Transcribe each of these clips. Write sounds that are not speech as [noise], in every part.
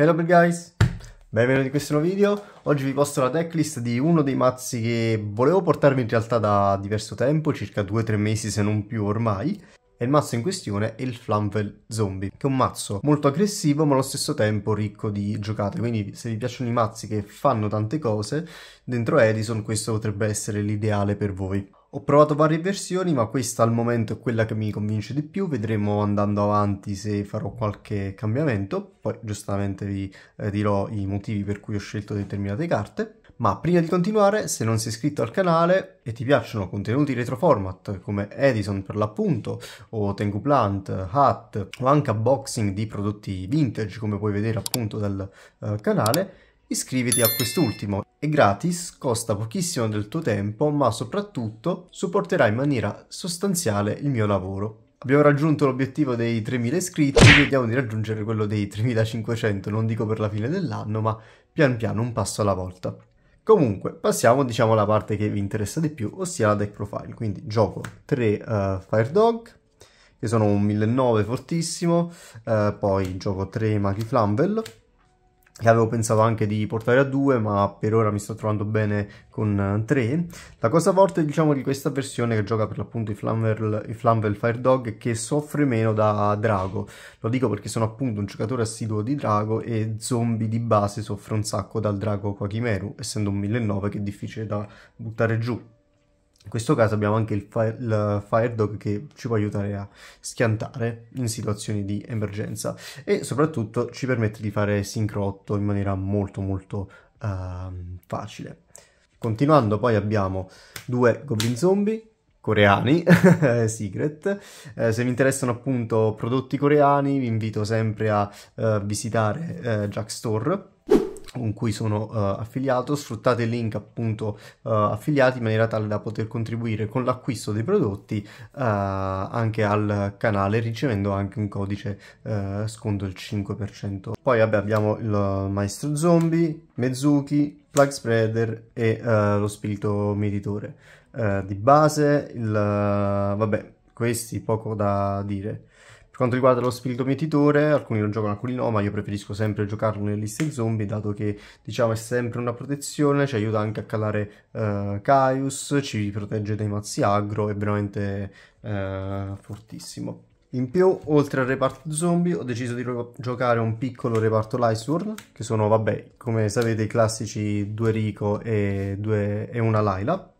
Hello big guys, benvenuti in questo nuovo video. Oggi vi posto la checklist di uno dei mazzi che volevo portarvi in realtà da diverso tempo, circa 2-3 mesi se non più ormai. E il mazzo in questione è il Flamvel Zombie, che è un mazzo molto aggressivo ma allo stesso tempo ricco di giocate. Quindi se vi piacciono i mazzi che fanno tante cose, dentro Edison questo potrebbe essere l'ideale per voi. Ho provato varie versioni, ma questa al momento è quella che mi convince di più. Vedremo andando avanti se farò qualche cambiamento. Poi giustamente vi eh, dirò i motivi per cui ho scelto determinate carte. Ma prima di continuare, se non sei iscritto al canale e ti piacciono contenuti retroformat come Edison per l'appunto, o Tengu Plant, Hat, o anche unboxing di prodotti vintage come puoi vedere appunto dal eh, canale, iscriviti a quest'ultimo. È gratis, costa pochissimo del tuo tempo, ma soprattutto supporterà in maniera sostanziale il mio lavoro. Abbiamo raggiunto l'obiettivo dei 3.000 iscritti, vediamo di raggiungere quello dei 3.500, non dico per la fine dell'anno, ma pian piano un passo alla volta. Comunque, passiamo diciamo alla parte che vi interessa di più, ossia la deck profile. Quindi gioco 3 uh, eh, Fire Dog, che sono un 1.900 fortissimo, uh, eh, poi gioco 3 Maghi Flamvel, che avevo pensato anche di portare a due, ma per ora mi sto trovando bene con eh, tre. La cosa forte, diciamo, di questa versione che gioca per l'appunto i Flamwell Fire Dog è che soffre meno da Drago. Lo dico perché sono appunto un giocatore assiduo di Drago e zombie di base soffre un sacco dal Drago Quachimeru, essendo un 1009 che è difficile da buttare giù. In questo caso abbiamo anche il, fire, il FireDog che ci può aiutare a schiantare in situazioni di emergenza e soprattutto ci permette di fare sincro in maniera molto molto uh, facile. Continuando poi abbiamo due Goblin Zombie coreani, [laughs] Secret. Eh, se vi interessano appunto prodotti coreani vi invito sempre a uh, visitare uh, Jack Store con cui sono uh, affiliato, sfruttate il link appunto uh, affiliati in maniera tale da poter contribuire con l'acquisto dei prodotti uh, anche al canale ricevendo anche un codice sconto del 5%. Poi vabbè, abbiamo il maestro zombie, Mezuki, plug spreader e lo spirito meditore. di base il vabbè, questi poco da dire. Per quanto riguarda lo spirito mietitore, alcuni lo giocano, alcuni no, ma io preferisco sempre giocarlo nelle liste zombie, dato che, diciamo, è sempre una protezione, ci aiuta anche a calare uh, Caius, ci protegge dai mazzi agro, è veramente uh, fortissimo. In più, oltre al reparto zombie, ho deciso di giocare un piccolo reparto Lysworn, che sono, vabbè, come sapete, i classici due Rico e, due, e una Laila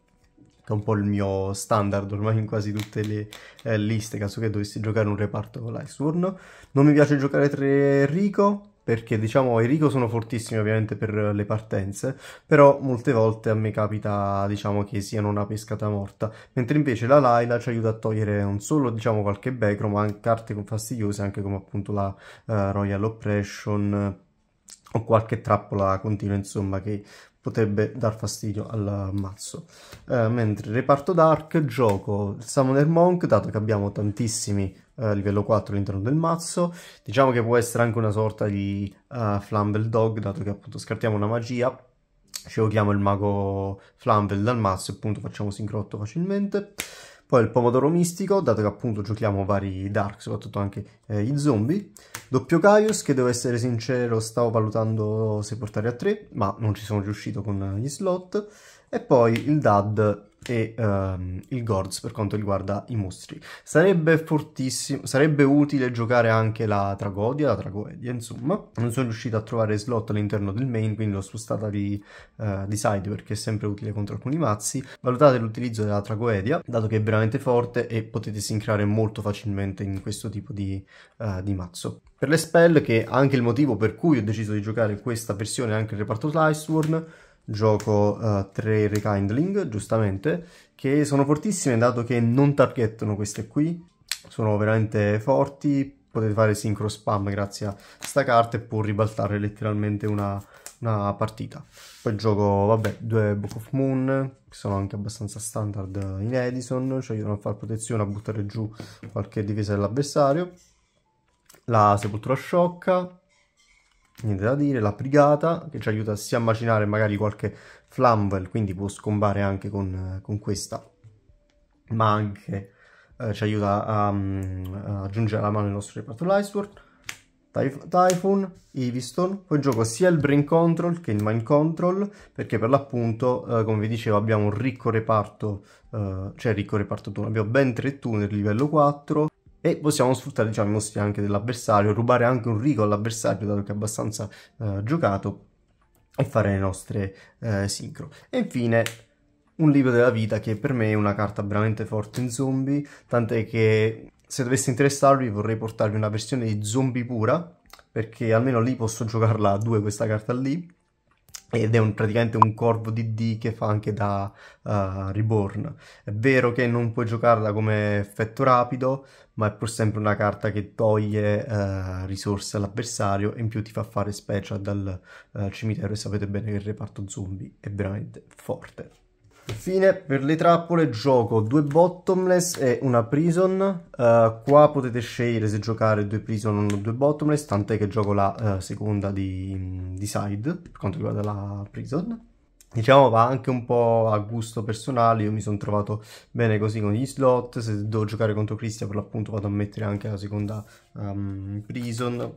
che è un po' il mio standard ormai in quasi tutte le eh, liste, caso che dovessi giocare un reparto con l'Iceburn. Non mi piace giocare tre Rico, perché diciamo i Rico sono fortissimi ovviamente per le partenze, però molte volte a me capita diciamo che siano una pescata morta, mentre invece la Laila ci aiuta a togliere non solo diciamo qualche becro, ma anche carte fastidiose anche come appunto la uh, Royal Oppression o qualche trappola continua insomma che potrebbe dar fastidio al mazzo. Uh, eh, mentre reparto Dark gioco il Summoner Monk, dato che abbiamo tantissimi uh, livello 4 all'interno del mazzo, diciamo che può essere anche una sorta di uh, eh, Flamble Dog, dato che appunto scartiamo una magia, ci evochiamo il mago Flumble dal mazzo e appunto facciamo sincrotto facilmente. Poi il pomodoro mistico, dato che appunto giochiamo vari dark, soprattutto anche eh, i zombie. Doppio Caius, che devo essere sincero stavo valutando se portare a 3, ma non ci sono riuscito con gli slot. E poi il dad e um, il Gords per quanto riguarda i mostri. Sarebbe fortissimo, sarebbe utile giocare anche la Tragodia, la Tragoedia, insomma. Non sono riuscito a trovare slot all'interno del main, quindi l'ho spostata di, uh, di, side perché è sempre utile contro alcuni mazzi. Valutate l'utilizzo della Tragoedia, dato che è veramente forte e potete sincrare molto facilmente in questo tipo di, uh, di mazzo per le spell, che è anche il motivo per cui ho deciso di giocare questa versione anche il reparto Tysworn, gioco uh, eh, 3 Rekindling, giustamente, che sono fortissime dato che non targettano queste qui, sono veramente forti, potete fare sincro spam grazie a questa carta e può ribaltare letteralmente una, una partita. Poi gioco, vabbè, due Book of Moon, che sono anche abbastanza standard in Edison, ci cioè, aiutano a fare protezione, a buttare giù qualche difesa dell'avversario. La Sepoltura Sciocca, niente da dire, la brigata che ci aiuta sia a macinare magari qualche flamwell, quindi può scombare anche con, eh, con questa, ma anche eh, ci aiuta a, mm, a, aggiungere alla mano il nostro reparto Lightsword, Typhoon, Eviston, poi gioco sia il Brain Control che il Mind Control, perché per l'appunto, eh, come vi dicevo, abbiamo un ricco reparto, eh, cioè ricco reparto tunnel, abbiamo ben 3 tunnel livello 4, e possiamo sfruttare diciamo, i mostri anche dell'avversario, rubare anche un rico all'avversario dato che è abbastanza eh, giocato e fare le nostre eh, sincro. E infine un libro della vita che per me è una carta veramente forte in zombie, tant'è che se dovesse interessarvi vorrei portarvi una versione di zombie pura perché almeno lì posso giocarla a due questa carta lì ed è un, praticamente un corvo di D che fa anche da uh, Reborn. È vero che non puoi giocarla come effetto rapido, ma è pur sempre una carta che toglie uh, risorse all'avversario e in più ti fa fare special dal uh, cimitero e sapete bene che il reparto zombie è veramente forte. Infine, per le trappole gioco due bottomless e una prison. Uh, qua potete scegliere se giocare due prison o due bottomless, tant'è che gioco la uh, seconda di, di, side, per quanto riguarda la prison. Diciamo va anche un po' a gusto personale, io mi sono trovato bene così con gli slot, se devo giocare contro Cristia per l'appunto vado a mettere anche la seconda um, prison,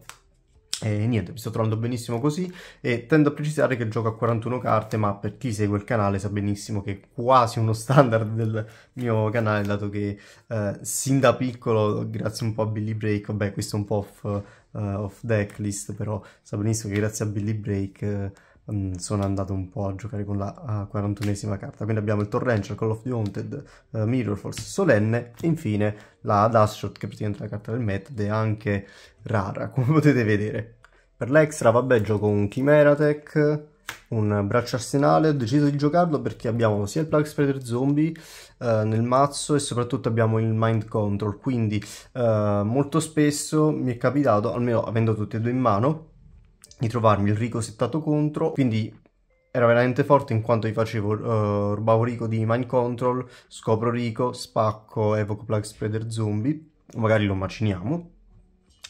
e niente, mi sto trovando benissimo così e tendo a precisare che gioco a 41 carte, ma per chi segue il canale sa benissimo che è quasi uno standard del mio canale, dato che eh, sin da piccolo, grazie un po' a Billy Break, vabbè questo è un po' off, uh, off decklist, però sa benissimo che grazie a Billy Break... Eh, Mm, sono andato un po' a giocare con la uh, 41esima carta. Quindi abbiamo il Torrential, Call of the Haunted, uh, Mirror Force, Solenne e infine la Shot che praticamente è la carta del Met ed è anche rara [laughs] come potete vedere. Per l'extra vabbè gioco un Chimera Tech, un braccio arsenale, ho deciso di giocarlo perché abbiamo sia il Plague Spreader Zombie eh, nel mazzo e soprattutto abbiamo il Mind Control, quindi eh, molto spesso mi è capitato, almeno avendo tutti e due in mano, di trovarmi il Rico settato contro, quindi era veramente forte in quanto gli facevo, uh, rubavo Rico di Mind Control, scopro Rico, spacco, evoco Plug Spreader Zombie, magari lo maciniamo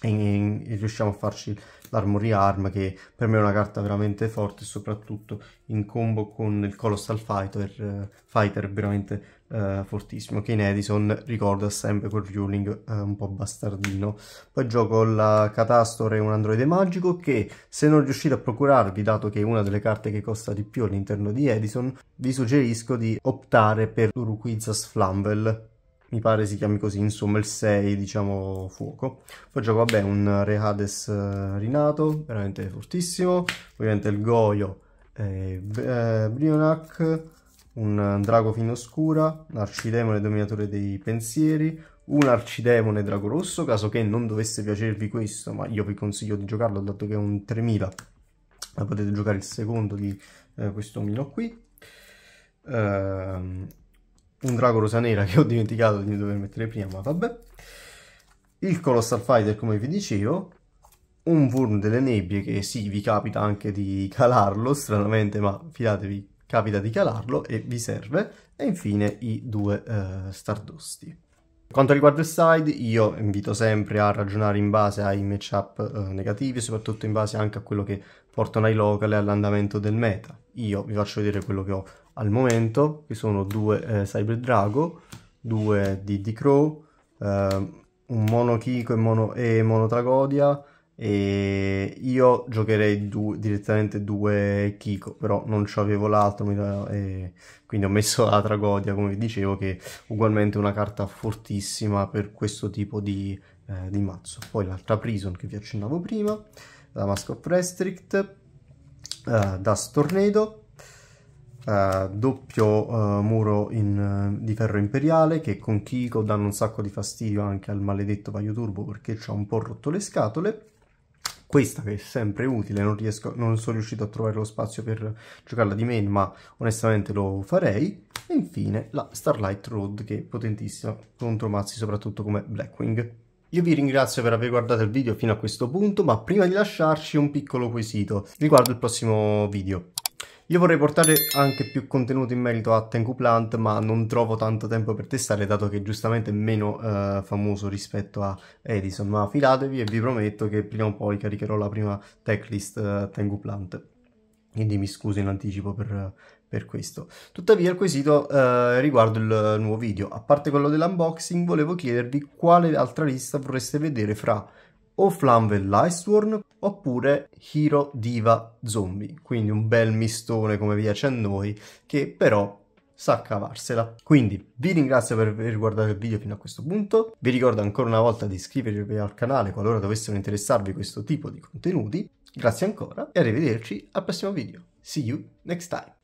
e, e riusciamo a farci l'Armory Arm che per me è una carta veramente forte soprattutto in combo con il Colossal Fighter, eh, fighter veramente eh, fortissimo. in Edison ricorda sempre quel ruling eh, un po' bastardino. Poi gioco la Catastore, un androide magico che se non riuscite a procurarvi, dato che è una delle carte che costa di più all'interno di Edison, vi suggerisco di optare per l'Uruquizas Flamvel mi pare si chiami così, insomma il 6, diciamo, fuoco. Poi gioco, vabbè, un Re Hades eh, rinato, veramente fortissimo, ovviamente il Goyo, eh, eh Brionac, un Drago Fino Oscura, un Arcidemone Dominatore dei Pensieri, un Arcidemone Drago Rosso, caso che non dovesse piacervi questo, ma io vi consiglio di giocarlo dato che è un 3000, ma potete giocare il secondo di eh, questo omino qui. Uh, un drago rosa nera che ho dimenticato di dover mettere prima, ma vabbè. Il Colossal Fighter, come vi dicevo, un Wurm delle nebbie che sì, vi capita anche di calarlo, [laughs] stranamente, ma fidatevi, capita di calarlo e vi serve. E infine i due eh, Stardosti. Quanto riguarda il side, io invito sempre a ragionare in base ai matchup eh, negativi, soprattutto in base anche a quello che portano ai local e all'andamento del meta. Io vi faccio vedere quello che ho al momento, che sono due eh, Cyber Drago, due di D-Crow, eh, un mono Kiko e mono, e mono Tragodia, e io giocherei du- direttamente due Kiko, però non ci avevo l'altro, quindi ho messo la Tragodia, come vi dicevo, che è ugualmente una carta fortissima per questo tipo di, eh, di mazzo. Poi l'altra Prison che vi accennavo prima, la Mask of Restrict, eh, Dust Tornado, Uh, doppio uh, muro in, uh, di ferro imperiale che con Kiko danno un sacco di fastidio anche al maledetto Paio Turbo perché ci ha un po' rotto le scatole. Questa che è sempre utile, non, riesco, non sono riuscito a trovare lo spazio per giocarla di main, ma onestamente lo farei. E infine la Starlight Road che è potentissima contro mazzi soprattutto come Blackwing. Io vi ringrazio per aver guardato il video fino a questo punto, ma prima di lasciarci un piccolo quesito riguardo il prossimo video. Io vorrei portare anche più contenuto in merito a Tengu Plant, ma non trovo tanto tempo per testare, dato che giustamente è meno uh, famoso rispetto a Edison, ma fidatevi e vi prometto che prima o poi caricherò la prima techlist uh, eh, Tenku Plant. Quindi mi scuso in anticipo per, per questo. Tuttavia il quesito eh, riguardo il nuovo video, a parte quello dell'unboxing volevo chiedervi quale altra lista vorreste vedere fra o Flamvel Lightsworn oppure Hero Diva Zombie, quindi un bel mistone come piace a noi che però sa cavarsela. Quindi vi ringrazio per aver guardato il video fino a questo punto, vi ricordo ancora una volta di iscrivervi al canale qualora dovessero interessarvi questo tipo di contenuti, grazie ancora e arrivederci al prossimo video. See you next time!